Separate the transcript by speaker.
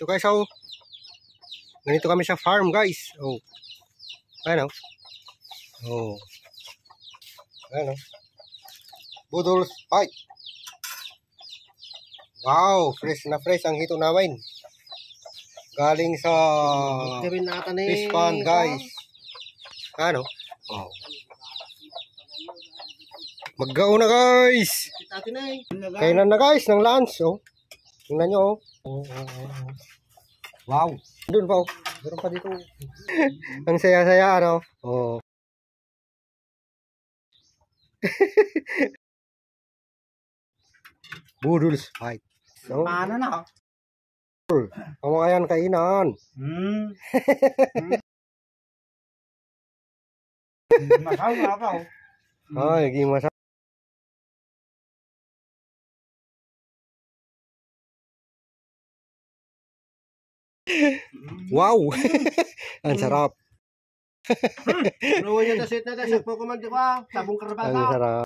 Speaker 1: So guys, so, oh. ganito kami sa farm guys. Oh. Ayan o. Oh. oh. Ayan o. Oh. Budol spike. Wow, fresh na fresh ang hito namin. Galing sa eh. fish pond guys. Ano? Oh. Maggaon na guys. Eh. Kailan na guys ng lunch oh. Tingnan nyo, oh. Wow.
Speaker 2: Doon pa, oh. pa dito.
Speaker 1: Ang saya-saya, ano?
Speaker 2: Oh. Boodles fight. So, Paano na, oh? Kamu ayan kainan. Hmm. hmm. Masaw na ako. Hmm. Ay, gimasaw. Mm. Wow! Mm. Hmm. Ah. Ang sarap. Luwa niya ta sweet na ta, sakpo ko man, di ba? Sabong karabata. Ang
Speaker 1: sarap.